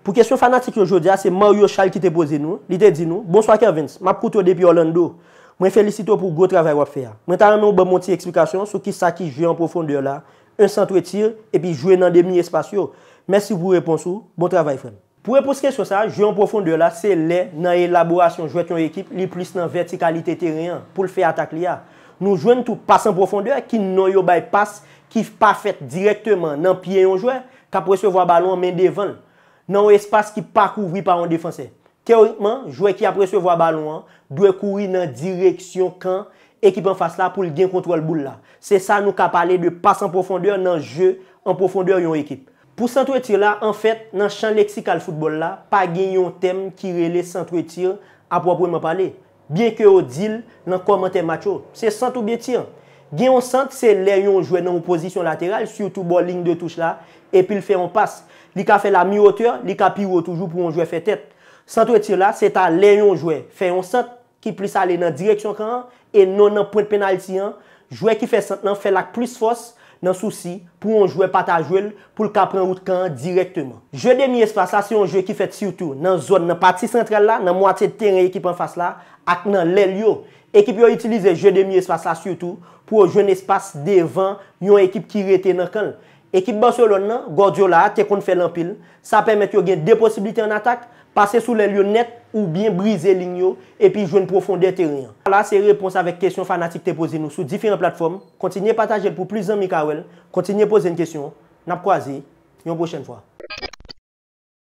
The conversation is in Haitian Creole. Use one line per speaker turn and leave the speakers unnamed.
Pou kesyon fanatik yo jodia, se Mario Chal ki te pozi nou, li te di nou, Bonsoak Evans, map koutou depi Orlando, mwen felisito pou go travay wap fe a. Mwen taran bon mwen ou ban mwoti eksplikasyon sou ki sa ki jean profonde yo la, un sentretir, epi jouen nan demi espasyon. Mersi pou reponsou, bon travay fwen. Pou reposke sou sa, jean profonde yo la, se le nan elaborasyon jouet yon ekip, li plis nan vertikalite teryen pou lfe atak li a. Nou jwen tou pasan profonde yo, ki nou yo bay pas, ki pa fet direktman nan piye yon jouet, ka presevo a balon men devan l. nan ou espase ki pa kouvri pa yon defanse. Kerytman, jouè ki apre se vwa balon an, dwe kouri nan direksyon kan ekip an fas la pou l gen kontrol boulle la. Se sa nou ka pale de pas an profondeur nan je, an profondeur yon ekip. Pou santou etir la, an fèt, nan chan leksikal foutbol la, pa gen yon tem ki rele santou etir apropreman pale. Bien ke ou dil nan komante macho. Se santou betir an. Gen yon sent se lè yon jwè nan oposisyon lateral, syoutou bo lign de touche la, epil fè yon pas. Li ka fè la mi oteur, li ka pi ou toujou pou yon jwè fè tèt. Sent wè ti la, se ta lè yon jwè. Fè yon sent ki plis ale nan direksyon kran, e non nan point penalti an. Jwè ki fè sent nan fè la plis fos, nan souci pou an jwè pata jwèl pou l ka pren wout kan direktman. Jeu de mi espas la se yon jwè ki fèt siwtou nan zon nan pati sentrel la, nan mwate teren ekip an fas la, ak nan lèl yo. Ekip yo yon itilize jeu de mi espas la siwtou pou yon jwèn espas devan yon ekip ki rete nan kan. Ekip bas yo lò nan, gòd yo la, te kon fè lan pil, sa pèmèt yo gen de posibilite an atak, Pase sou le lyon net ou bien brise lignyo epi jwen profonde teryen. Pala se repons avek kesyon fanatik te pose nou sou diferent platform. Kontinye pataje pou plizan Mikawel. Kontinye pose en kesyon. Nap kwa zi yon brochen fwa.